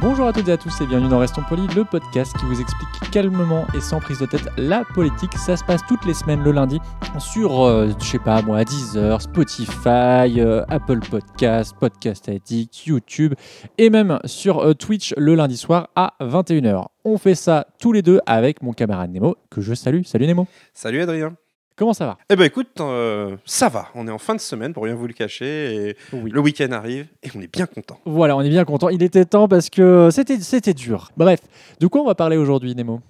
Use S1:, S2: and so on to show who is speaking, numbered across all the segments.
S1: Bonjour à toutes et à tous et bienvenue dans Restons Polis, le podcast qui vous explique calmement et sans prise de tête la politique. Ça se passe toutes les semaines le lundi sur, euh, je sais pas moi, Deezer, Spotify, euh, Apple Podcast, Podcast Addict, YouTube et même sur euh, Twitch le lundi soir à 21h. On fait ça tous les deux avec mon camarade Nemo que je salue. Salut Nemo.
S2: Salut Adrien. Comment ça va Eh ben écoute, euh, ça va. On est en fin de semaine, pour rien vous le cacher. Le week-end arrive et on est bien content.
S1: Voilà, on est bien content. Il était temps parce que c'était, c'était dur. Bref, de quoi on va parler aujourd'hui, Nemo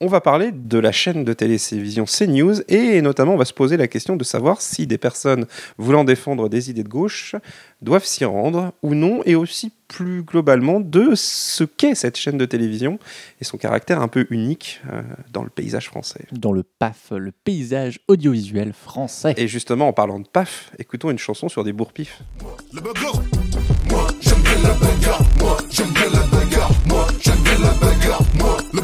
S2: on va parler de la chaîne de télévision CNews et notamment on va se poser la question de savoir si des personnes voulant défendre des idées de gauche doivent s'y rendre ou non et aussi plus globalement de ce qu'est cette chaîne de télévision et son caractère un peu unique euh, dans le paysage français. Dans le PAF, le paysage audiovisuel français. Et justement en parlant de PAF, écoutons une chanson sur des bourpifs. Le moi j'aime bien moi j'aime bien moi j'aime bien moi le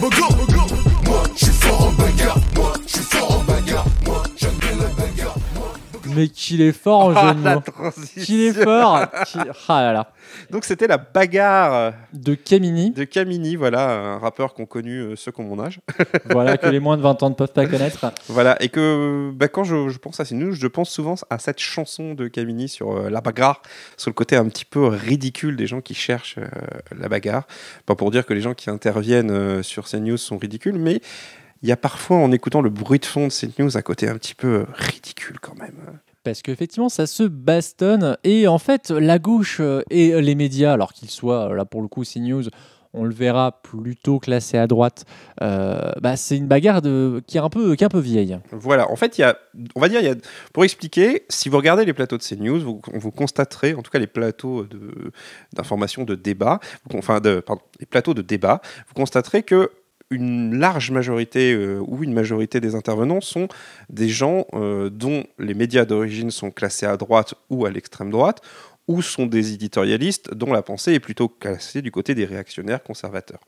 S1: Mais qu'il est fort ah, en
S2: Qu'il est fort. Ah là Donc c'était la bagarre euh, De Camini, de Camini, voilà, un rappeur qu'on connu euh, ceux qui ont mon âge. voilà, que les moins
S1: de 20 ans ne peuvent pas connaître.
S2: Voilà, et que bah, quand je, pense à ces news, je pense souvent à cette chanson de Camini sur euh, la bagarre, sur le côté un petit peu ridicule des gens qui cherchent la bagarre. Pas pour dire que les gens qui interviennent sur ces news sont ridicules, mais il y a parfois, en écoutant le bruit de fond de cette news, un côté un petit peu euh, ridicule quand
S1: même. Parce qu'effectivement, ça se bastonne. Et en fait, la gauche euh, et les médias, alors qu'ils soient, euh, là pour le coup, CNews, on le verra plutôt classé à droite, bah, c'est une bagarre qui, est un peu, qui est un peu vieille.
S2: Voilà, en fait, il y a, on va dire, il y a, pour expliquer, si vous regardez les plateaux de CNews, vous, vous constaterez, en tout cas les plateaux d'information, de, débat, enfin, de, pardon, les plateaux de débat, vous constaterez que une large majorité euh, ou une majorité des intervenants sont des gens euh, dont les médias d'origine sont classés à droite ou à l'extrême droite, ou sont des éditorialistes dont la pensée est plutôt classée du côté des réactionnaires conservateurs.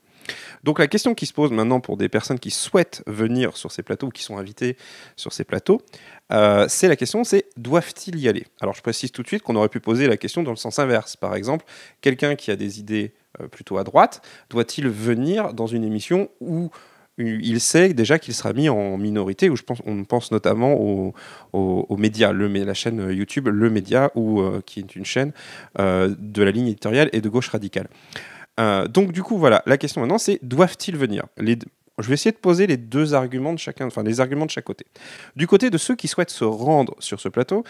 S2: Donc la question qui se pose maintenant pour des personnes qui souhaitent venir sur ces plateaux ou qui sont invitées sur ces plateaux, euh, c'est la question, c'est doivent-ils y aller Alors je précise tout de suite qu'on aurait pu poser la question dans le sens inverse. Par exemple, quelqu'un qui a des idées euh, plutôt à droite, doit-il venir dans une émission où il sait déjà qu'il sera mis en minorité, Ou je pense, on pense notamment aux médias, la chaîne YouTube Le Média, ou euh, qui est une chaîne de la ligne éditoriale et de gauche radicale. Euh, donc du coup, voilà, la question maintenant, c'est doivent-ils venir Je vais essayer de poser les deux arguments de chacun, enfin les arguments de chaque côté. Du côté de ceux qui souhaitent se rendre sur ce plateau,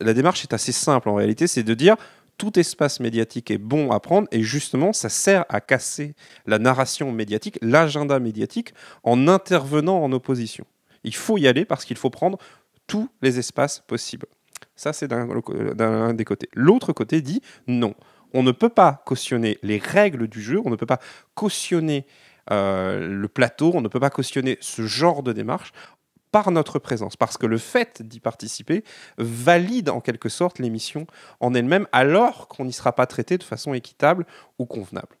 S2: la démarche est assez simple en réalité, c'est de dire tout espace médiatique est bon à prendre et justement ça sert à casser la narration médiatique, l'agenda médiatique en intervenant en opposition. Il faut y aller parce qu'il faut prendre tous les espaces possibles. Ça c'est d'un des côtés. L'autre côté dit non on ne peut pas cautionner les règles du jeu, on ne peut pas cautionner euh, le plateau, on ne peut pas cautionner ce genre de démarche par notre présence, parce que le fait d'y participer valide en quelque sorte l'émission en elle-même, alors qu'on n'y sera pas traité de façon équitable ou convenable.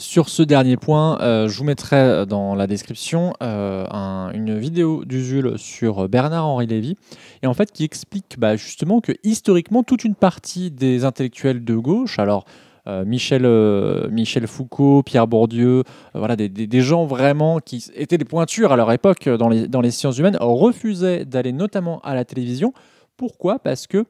S1: Sur ce dernier point, euh, je vous mettrai dans la description euh, une vidéo d'Uzul sur Bernard-Henri Lévy, et en fait qui explique bah, justement que historiquement, toute une partie des intellectuels de gauche, alors euh, Michel, Foucault, Pierre Bourdieu, voilà, des, gens vraiment qui étaient des pointures à leur époque dans les sciences humaines, refusaient d'aller notamment à la télévision. Pourquoi Parce que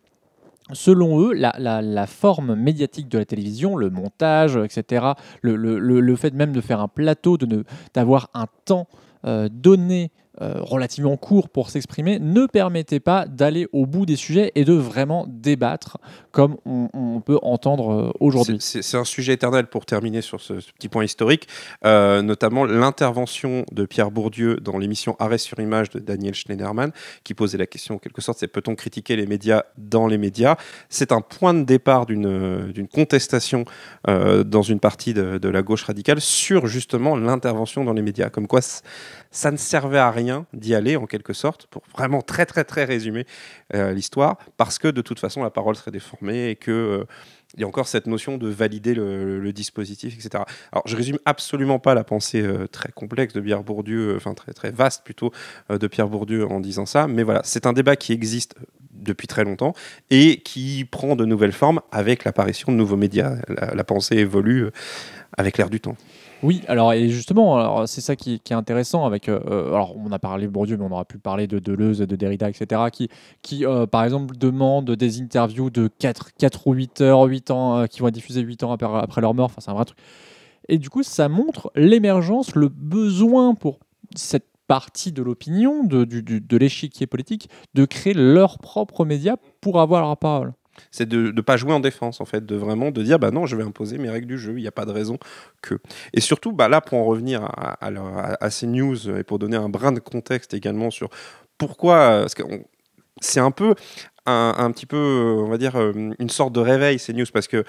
S1: selon eux, la, forme médiatique de la télévision, le montage, etc., le, fait même de faire un plateau, de d'avoir un temps euh, donné euh, relativement court pour s'exprimer, ne permettait pas d'aller au bout des sujets et de vraiment débattre comme on, peut entendre euh,
S2: aujourd'hui. C'est un sujet éternel pour terminer sur ce, petit point historique, euh, notamment l'intervention de Pierre Bourdieu dans l'émission Arrêt sur image de Daniel Schneiderman, qui posait la question en quelque sorte, c'est peut-on critiquer les médias dans les médias C'est un point de départ d'une contestation dans une partie de la gauche radicale sur justement l'intervention dans les médias, comme quoi ça ne servait à rien d'y aller en quelque sorte, pour vraiment très très très résumer euh, l'histoire, parce que de toute façon la parole serait déformée et que... Euh, il y a encore cette notion de valider le, dispositif, etc. Alors, je résume absolument pas la pensée euh, très complexe de Pierre Bourdieu, enfin très très vaste plutôt de Pierre Bourdieu en disant ça, mais voilà, c'est un débat qui existe depuis très longtemps et qui prend de nouvelles formes avec l'apparition de nouveaux médias. La, la pensée évolue avec l'air du temps. Oui, alors et
S1: justement, c'est ça qui, est intéressant avec. Euh, euh, alors on a parlé de Bourdieu, mais on aura pu parler de Deleuze, de Derrida, etc. qui, qui euh, par exemple, demandent des interviews de 4, 4 ou 8 heures, 8 ans, qui vont être diffusées 8 ans après, leur mort. Enfin, c'est un vrai truc. Et du coup, ça montre l'émergence, le besoin pour cette partie de l'opinion, de, de, l'échiquier politique,
S2: de créer leurs propres médias pour avoir leur parole. C'est de ne pas jouer en défense, en fait, de vraiment de dire, bah non, je vais imposer mes règles du jeu, il n'y a pas de raison que. Et surtout, bah là, pour en revenir à, ces news et pour donner un brin de contexte également sur pourquoi, euh, c'est un peu, un, petit peu, euh, on va dire, euh, une sorte de réveil, ces news, parce que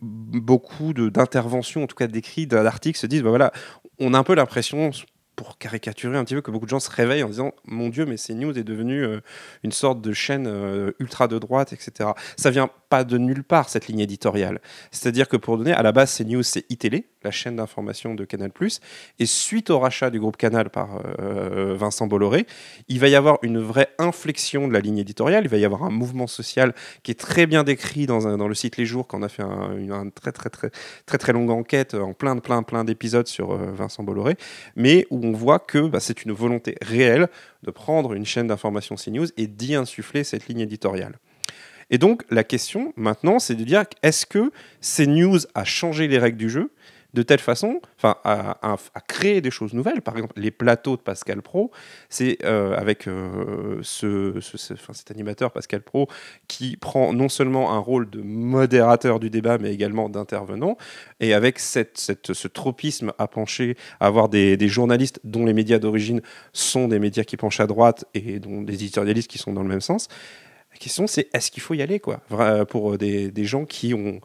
S2: beaucoup d'interventions, en tout cas d'écrits, d'articles se disent, bah voilà, on a un peu l'impression pour caricaturer un petit peu que beaucoup de gens se réveillent en disant mon Dieu, mais c'est CNews est devenu euh, une sorte de chaîne euh, ultra de droite, etc. Ça vient pas de nulle part, cette ligne éditoriale. C'est-à-dire que pour donner, à la base, CNews, c'est iTélé, la chaîne d'information de Canal. Et suite au rachat du groupe Canal par euh, Vincent Bolloré, il va y avoir une vraie inflexion de la ligne éditoriale. Il va y avoir un mouvement social qui est très bien décrit dans, le site Les Jours, qu'on a fait une très, très, très, très, très longue enquête en plein, plein, plein d'épisodes sur euh, Vincent Bolloré, mais où on voit que bah, c'est une volonté réelle de prendre une chaîne d'information CNews et d'y insuffler cette ligne éditoriale. Et donc, la question maintenant, c'est de dire est-ce que ces news a changé les règles du jeu de telle façon, enfin, à, créer des choses nouvelles. Par exemple, les plateaux de Pascal Pro, c'est euh, avec euh, cet animateur Pascal Pro qui prend non seulement un rôle de modérateur du débat, mais également d'intervenant. Et avec cette, ce tropisme à pencher, à avoir des journalistes dont les médias d'origine sont des médias qui penchent à droite et dont des éditorialistes qui sont dans le même sens la question, c'est est-ce qu'il faut y aller, quoi, euh, pour euh, des, gens qui ont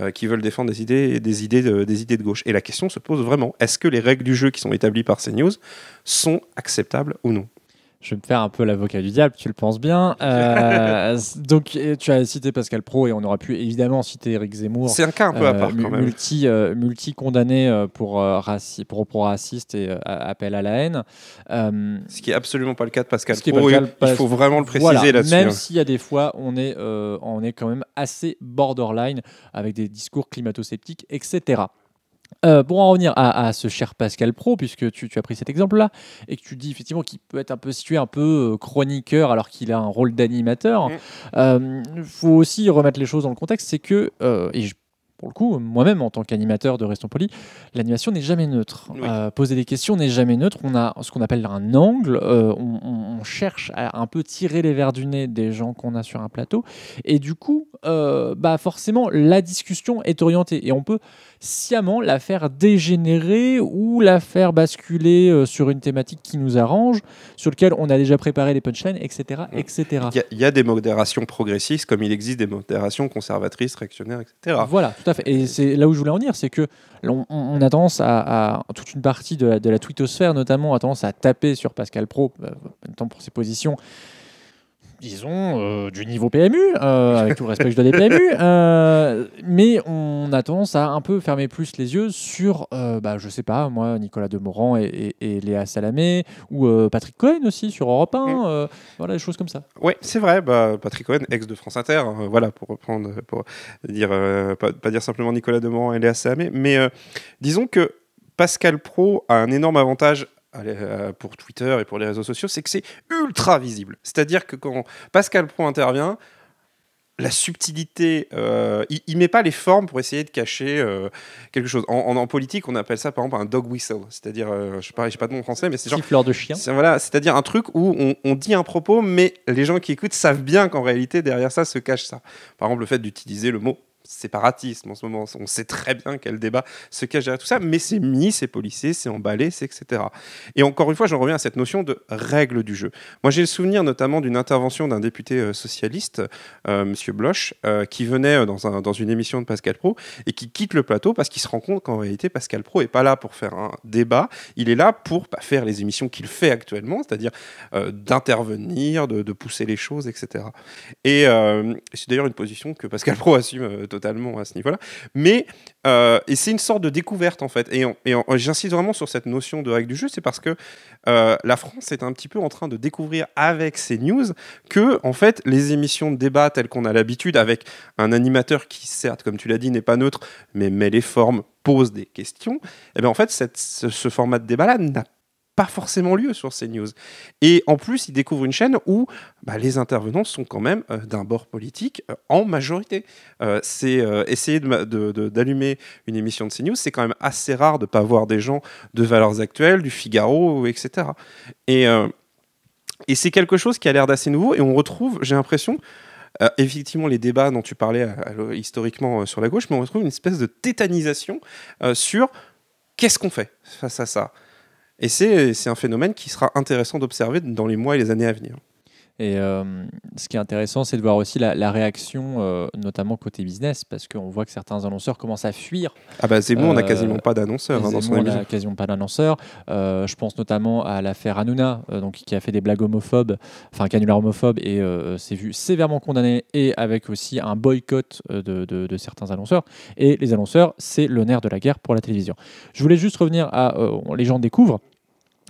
S2: euh, qui veulent défendre des idées, des idées, des idées de gauche. Et la question se pose vraiment est-ce que les règles du jeu qui sont établies par CNews sont acceptables ou non je vais me faire un peu l'avocat du diable,
S1: tu le penses bien. Euh, donc, tu as cité Pascal Pro et on aurait pu évidemment citer Eric Zemmour. C'est un cas un peu à euh, part quand même. Multi, euh, multi condamné pour, raci pour propos racistes et appel à la haine. ce qui est absolument pas le cas de Pascal Pro. il faut vraiment le préciser là-dessus. Même hein. s'il y a des fois, on est, on est quand même assez borderline avec des discours climato-sceptiques, etc. Euh, pour en revenir à, ce cher Pascal Pro, puisque tu, as pris cet exemple-là, et que tu dis effectivement qu'il peut être un peu situé un peu euh, chroniqueur alors qu'il a un rôle d'animateur, il mmh. euh, faut aussi remettre les choses dans le contexte, c'est que, et je pour le coup, moi-même en tant qu'animateur de Restons Polis, l'animation n'est jamais neutre. Euh, poser des questions n'est jamais neutre. On a ce qu'on appelle un angle. Euh, on, cherche à un peu tirer les verres du nez des gens qu'on a sur un plateau. Et du coup, euh, bah forcément, la discussion est orientée. Et on peut sciemment la faire dégénérer ou la faire basculer sur une thématique qui nous arrange, sur lequel on a déjà préparé les punchlines, etc. Mm.
S2: Il etc. Y, y, a des modérations progressistes comme il existe des modérations conservatrices, réactionnaires,
S1: etc. Voilà, tout à et c'est là où je voulais en dire c'est que on, a tendance à, toute une partie de la, de notamment, a tendance à taper sur Pascal Pro, euh, même temps pour ses positions, disons euh, du niveau PMU, euh, avec tout le respect que je donne des PMU, euh, mais on a tendance à un peu fermer plus les yeux sur, bah, je sais pas, moi, Nicolas Demorand et, et, Léa Salamé, ou Patrick Cohen aussi sur Europe 1, mm. voilà, des choses comme
S2: ça. Oui, c'est vrai, bah, Patrick Cohen, ex de France Inter, hein, voilà, pour reprendre, pour dire, pas, dire simplement Nicolas Demorand et Léa Salamé, mais disons que Pascal Pro a un énorme avantage euh, pour Twitter et pour les réseaux sociaux, c'est que c'est ultra visible. C'est-à-dire que quand Pascal Pro intervient, la subtilité, euh, il, met pas les formes pour essayer de cacher euh, quelque chose. En, politique, on appelle ça par exemple un dog whistle, c'est-à-dire, je ne sais pas de mon français, mais c'est genre fleur de chien. Voilà, c'est-à-dire un truc où on, dit un propos, mais les gens qui écoutent savent bien qu'en réalité derrière ça se cache ça. Par exemple, le fait d'utiliser le mot séparatisme en ce moment. On sait très bien quel débat se cache derrière tout ça, mais c'est mis, c'est policé, c'est emballé, c'est etc. Et encore une fois, j'en reviens à cette notion de règle du jeu. Moi, j'ai le souvenir notamment d'une intervention d'un député euh, socialiste, M. Euh, Monsieur Bloch, euh, qui venait dans, un, dans, une émission de Pascal Pro et qui quitte le plateau parce qu'il se rend compte qu'en réalité, Pascal Pro n'est pas là pour faire un débat. Il est là pour bah, faire les émissions qu'il fait actuellement, c'est-à-dire d'intervenir, de, de, pousser les choses, etc. Et c'est d'ailleurs une position que Pascal Pro assume totalement totalement à ce niveau-là. Mais euh, et c'est une sorte de découverte en fait. Et, et j'insiste vraiment sur cette notion de règle du jeu, c'est parce que euh, la France est un petit peu en train de découvrir avec ces news que en fait les émissions de débat telles qu'on a l'habitude, avec un animateur qui certes, comme tu l'as dit, n'est pas neutre, mais met les formes, pose des questions. Et eh bien en fait, cette, ce, format de débat-là n'a pas forcément lieu sur News Et en plus, ils découvrent une chaîne où bah, les intervenants sont quand même euh, d'un bord politique euh, en majorité. Euh, c'est essayer d'allumer une émission de News c'est quand même assez rare de ne pas voir des gens de Valeurs Actuelles, du Figaro, etc. Et, et c'est quelque chose qui a l'air d'assez nouveau et on retrouve, j'ai l'impression, effectivement les débats dont tu parlais historiquement sur la gauche, mais on retrouve une espèce de tétanisation sur qu'est-ce qu'on fait face à ça. Et euh, c'est un phénomène qui sera intéressant d'observer dans les mois et les années à venir. Et euh, ce qui est intéressant, c'est de voir aussi la, réaction, euh, notamment côté business, parce qu'on
S1: voit que certains annonceurs commencent à fuir. Ah bah Zemmour, hein, on n'a quasiment pas d'annonceurs. Hein, on n'a quasiment pas d'annonceurs. je pense notamment à l'affaire Hanouna, donc, qui a fait des blagues homophobes, enfin canular homophobe, et s'est vu sévèrement condamné, et avec aussi un boycott de, de certains annonceurs. Et les annonceurs, c'est le nerf de la guerre pour la télévision. Je voulais juste revenir à... les gens découvrent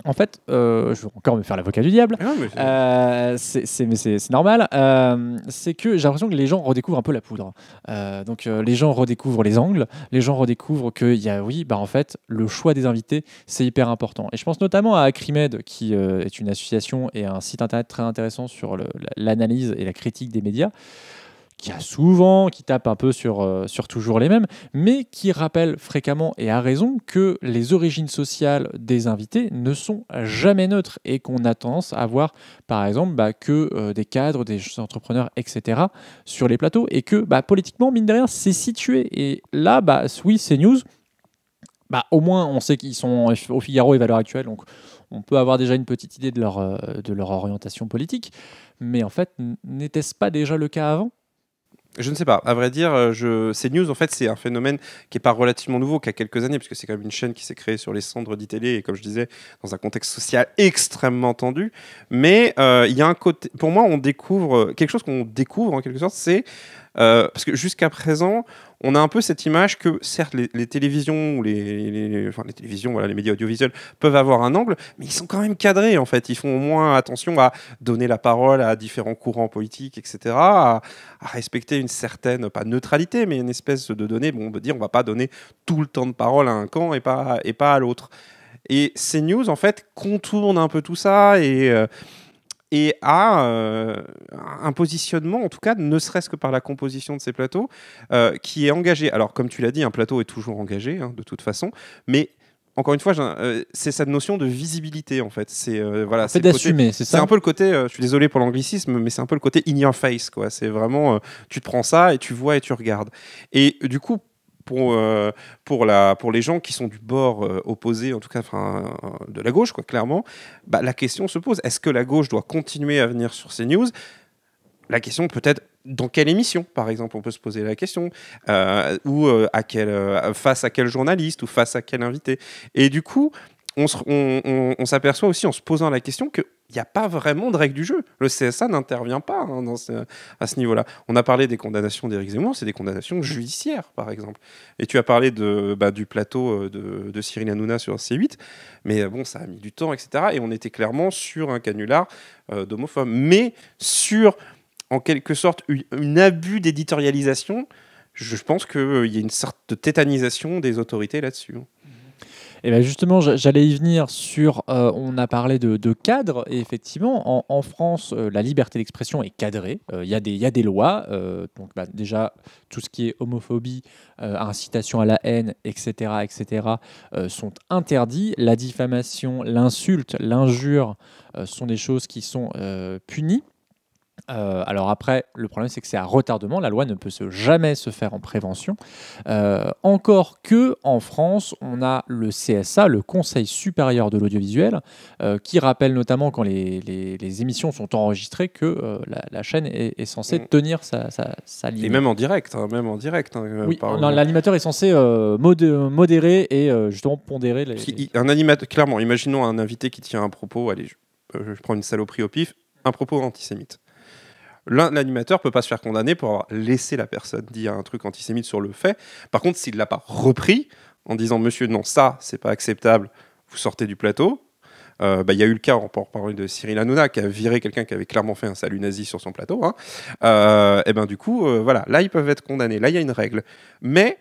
S1: en fait, euh, je vais encore me faire l'avocat du diable. Ah euh, c'est... normal. Euh, c'est que j'ai l'impression que les gens redécouvrent un peu la poudre. donc les gens redécouvrent les angles, les gens redécouvrent qu'il y a, oui, bah, en fait, le choix des invités, c'est hyper important. Et je pense notamment à Acrimed, qui est une association et un site internet très intéressant sur l'analyse et la critique des médias qui a souvent, qui tape un peu sur, euh, sur toujours les mêmes, mais qui rappelle fréquemment et à raison que les origines sociales des invités ne sont jamais neutres et qu'on a tendance à voir par exemple bah, que euh, des cadres, des entrepreneurs, etc. sur les plateaux et que bah, politiquement, mine de rien, c'est situé. Et là, bah, oui, c'est news. Bah, au moins, on sait qu'ils sont au Figaro et Valeurs Actuelles, donc on peut avoir déjà une petite idée de leur, euh, de leur orientation politique. Mais en fait, n'était-ce pas déjà le cas avant
S2: je ne sais pas. À vrai dire, euh, je... news en fait, c'est un phénomène qui n'est pas relativement nouveau, qui a quelques années, puisque c'est quand même une chaîne qui s'est créée sur les cendres d'ITélé, et comme je disais, dans un contexte social extrêmement tendu. Mais euh, il y a un côté. Pour moi, on découvre. Quelque chose qu'on découvre, en quelque sorte, c'est euh, parce que jusqu'à présent, on a un peu cette image que, certes, les, télévisions ou les, télévisions, voilà, les médias audiovisuels peuvent avoir un angle, mais ils sont quand même cadrés en fait. Ils font au moins attention à donner la parole à différents courants politiques, etc., à, respecter une certaine pas neutralité, mais une espèce de donnée. Bon, on peut dire, on va pas donner tout le temps de parole à un camp et pas et pas à l'autre. Et news, en fait contourne un peu tout ça et euh, et à euh, un positionnement, en tout cas, ne serait-ce que par la composition de ces plateaux, euh, qui est engagé. Alors, comme tu l'as dit, un plateau est toujours engagé, hein, de toute façon, mais encore une fois, euh, c'est cette notion de visibilité en fait. C'est voilà, c'est d'assumer, c'est ça. C'est un peu le côté. je suis désolé pour l'anglicisme, mais c'est un peu le côté in your face quoi. C'est vraiment, tu te prends ça et tu vois et tu regardes. Et du coup, pour, euh, pour, la, pour les gens qui sont du bord euh, opposé, en tout cas euh, de la gauche, quoi, clairement, bah, la question se pose, est-ce que la gauche doit continuer à venir sur ces news la question peut-être dans quelle émission, par exemple, on peut se poser la question, ou à quel, face à quel journaliste, ou face à quel invité. Et du coup, on s'aperçoit aussi en se posant la question que il n'y a pas vraiment de règle du jeu. Le CSA n'intervient pas hein, à ce niveau-là. On a parlé des condamnations d'Éric Zemmour, c'est des condamnations mm. judiciaires, par exemple. Et tu as parlé de, bah, du plateau euh, de, Cyril Hanouna sur C8, mais euh, bon, ça a mis du temps, etc. Et on était clairement sur un canular euh, mais sur, en quelque sorte, une, abus d'éditorialisation. Je pense qu'il y a une sorte de tétanisation des autorités là-dessus. Hein.
S1: Eh ben, justement, j'allais y venir sur, euh, on a parlé de, de cadre, et effectivement, en, France, euh, la liberté d'expression est cadrée, il euh, y, a des lois, donc bah, déjà, tout ce qui est homophobie, incitation à la haine, etc., etc., sont interdits, la diffamation, l'insulte, l'injure sont des choses qui sont punies. Euh, alors après, le problème c'est que c'est à retardement, la loi ne peut se jamais se faire en prévention. Euh, encore que en France, on a le CSA, le Conseil supérieur de l'audiovisuel, euh, qui rappelle notamment quand les, émissions sont enregistrées que la, chaîne est, censée mm. tenir sa, sa, ligne. Et même
S2: en direct, hein, même en direct. Hein, l'animateur
S1: est censé modérer et justement pondérer les,
S2: Un animateur, clairement, imaginons un invité qui tient un propos, allez, je prends une saloperie au pif, un propos antisémite l'animateur peut pas se faire condamner pour avoir laissé la personne dire un truc antisémite sur le fait. Par contre, s'il l'a pas repris en disant Monsieur, non, ça, c'est pas acceptable, vous sortez du plateau. Euh, bah, il y a eu le cas, on peut parler de Cyril Hanouna, qui a viré quelqu'un qui avait clairement fait un salut nazi sur son plateau. Hein. Euh, et ben du coup, euh, voilà, là ils peuvent être condamnés, là il y a une règle. Mais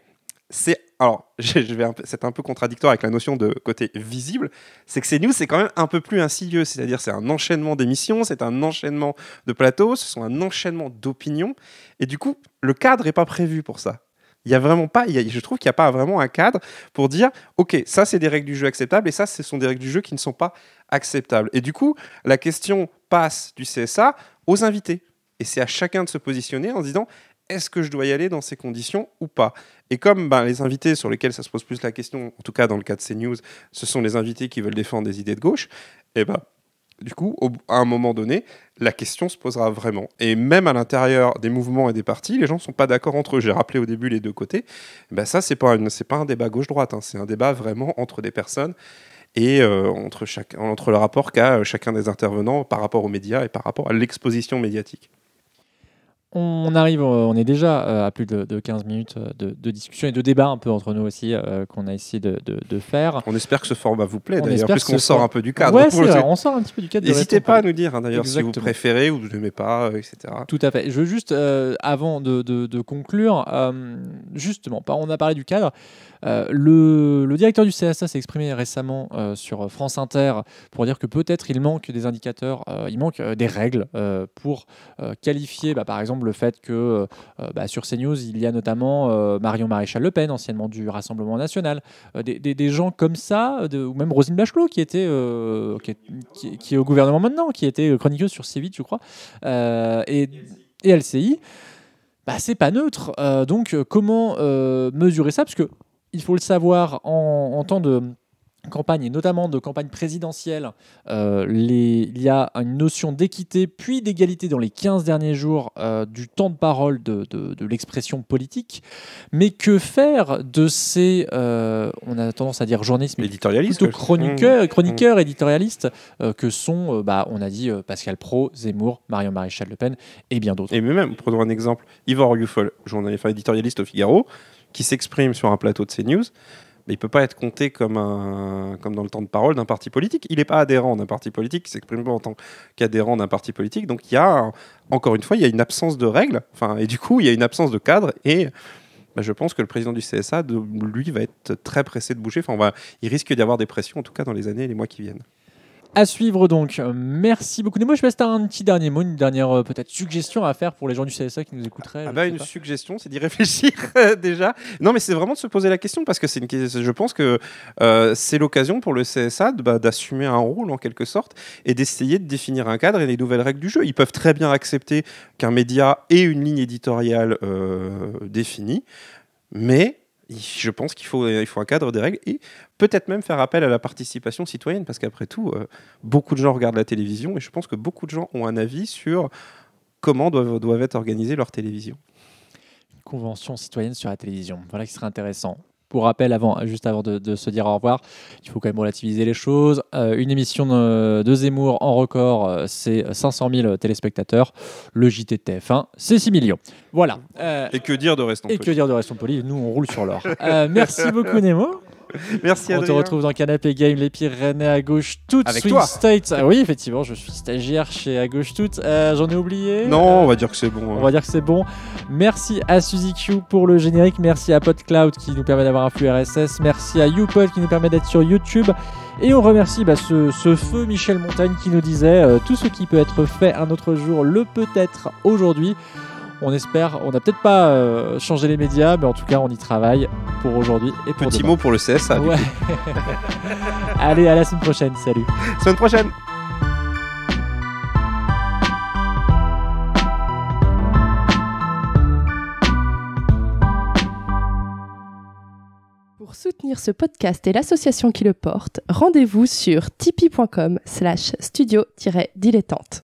S2: c'est alors, c'est un peu contradictoire avec la notion de côté visible, c'est que ces news, c'est quand même un peu plus insidieux. C'est-à-dire, c'est un enchaînement d'émissions, c'est un enchaînement de plateaux, ce sont un enchaînement d'opinions. Et du coup, le cadre n'est pas prévu pour ça. Il y a vraiment pas, je trouve qu'il n'y a pas vraiment un cadre pour dire, OK, ça, c'est des règles du jeu acceptables et ça, ce sont des règles du jeu qui ne sont pas acceptables. Et du coup, la question passe du CSA aux invités. Et c'est à chacun de se positionner en disant est-ce que je dois y aller dans ces conditions ou pas Et comme ben, les invités sur lesquels ça se pose plus la question, en tout cas dans le cas de CNews, ce sont les invités qui veulent défendre des idées de gauche, et eh ben, du coup, à un moment donné, la question se posera vraiment. Et même à l'intérieur des mouvements et des partis, les gens ne sont pas d'accord entre eux. J'ai rappelé au début les deux côtés. Eh ben ça, ce n'est pas, pas, un débat gauche-droite, hein. c'est un débat vraiment entre des personnes et euh, entre, entre le rapport qu'a euh, chacun des intervenants par rapport aux médias et par rapport à l'exposition médiatique.
S1: On arrive, euh, on est déjà euh, à plus de, 15 minutes euh, de, discussion et de débat un peu entre nous aussi qu'on a essayé de, faire. On espère que ce format vous plaît d'ailleurs, puisqu'on sort un peu du cadre. on sort un petit peu du cadre. N'hésitez pas à nous dire hein, d'ailleurs si vous préférez ou vous n'aimez pas, etc. Tout à fait. Je veux juste, avant de, conclure, justement, on a parlé du cadre. Euh, le, directeur du CSA s'est exprimé récemment euh, sur France Inter pour dire que peut-être il manque des indicateurs, euh, il manque des règles pour qualifier bah, par exemple le fait que bah, sur CNews il y a notamment Marion Maréchal Le Pen, anciennement du Rassemblement National, des, gens comme ça, ou même Rosine Bachelot qui était qui est, au gouvernement maintenant, qui était chroniqueuse sur C8 je crois, et, LCI. Bah, c'est pas neutre. donc, comment mesurer ça Parce que il faut le savoir, en, temps de campagne, et notamment de campagne présidentielle, euh, il y a une notion d'équité puis d'égalité dans les 15 derniers jours euh, du temps de parole de, l'expression politique. Mais que faire de ces, euh, on a tendance à dire journalistes, mais plutôt chroniqueurs, mmh. Mmh. éditorialistes que sont, bah, on a dit Pascal Pro, Zemmour, Marion Maréchal
S2: Le Pen et bien d'autres. Et même, prenons un exemple, Yvon Rugufol, journaliste, éditorialiste au Figaro, qui s'exprime sur un plateau de CNews, mais il peut pas être compté comme, un, comme dans le temps de parole d'un parti politique. Il n'est pas adhérent d'un parti politique, il s'exprime pas en tant qu'adhérent d'un parti politique. Donc il y a, encore une fois, il y a une absence de règles, enfin, et du coup, il y a une absence de cadre, et bah, je pense que le président du CSA, lui, va être très pressé de bouger. Enfin, on va, il risque d'y avoir des pressions, en tout cas dans les années et les mois qui viennent.
S1: À suivre donc. Euh, merci beaucoup. moi je passe à un petit dernier mot, une dernière euh, peut-être suggestion à faire pour les gens du CSA qui nous écouteraient. Ah
S2: bah une suggestion, c'est d'y réfléchir euh, déjà. Non, mais c'est vraiment de se poser la question parce que c'est une je pense que c'est l'occasion pour le CSA bah, d'assumer un rôle en quelque sorte et d'essayer de définir un cadre et les nouvelles règles du jeu. Ils peuvent très bien accepter qu'un média ait une ligne éditoriale définie, mais je pense qu'il faut, il faut un cadre des règles et peut-être même faire appel à la participation citoyenne, parce qu'après tout, euh, beaucoup de gens regardent la télévision et je pense que beaucoup de gens ont un avis sur comment doivent, doivent être organisées leurs télévisions.
S1: Une convention citoyenne sur la télévision, voilà qui serait intéressant pour rappel, avant, juste avant de, se dire au revoir, il faut quand même relativiser les choses. Euh, une émission de, Zemmour en record, euh, c'est 500 000 téléspectateurs. Le JTTF1, c'est 6 millions. Voilà. Euh, et que dire de Restons Et que dire de Restons Polis Nous, on roule sur l'or. merci beaucoup, Nemo. Merci On te retrouve dans Canapé Game, les pires Rennais à gauche toutes. Avec Swing State. Ah oui, effectivement, je suis stagiaire chez à gauche toutes. Euh, j'en ai oublié. Non, on va
S2: dire que c'est bon. Hein. On va dire que
S1: c'est bon. Merci à Suzy Q pour le générique. Merci à PodCloud qui nous permet d'avoir un flux RSS. Merci à YouPod qui nous permet d'être sur YouTube. Et on remercie bah, ce, feu Michel Montagne qui nous disait euh, tout ce qui peut être fait un autre jour le peut être aujourd'hui. On espère, on n'a peut-être pas euh, changé les médias, mais en tout cas, on y travaille pour aujourd'hui et pour Petit mot pour le CSA. Allez, à la semaine
S2: prochaine. Salut. Semaine prochaine.
S1: Pour soutenir ce podcast et l'association qui le porte, rendez-vous sur tipeee.com slash studio-dilettante.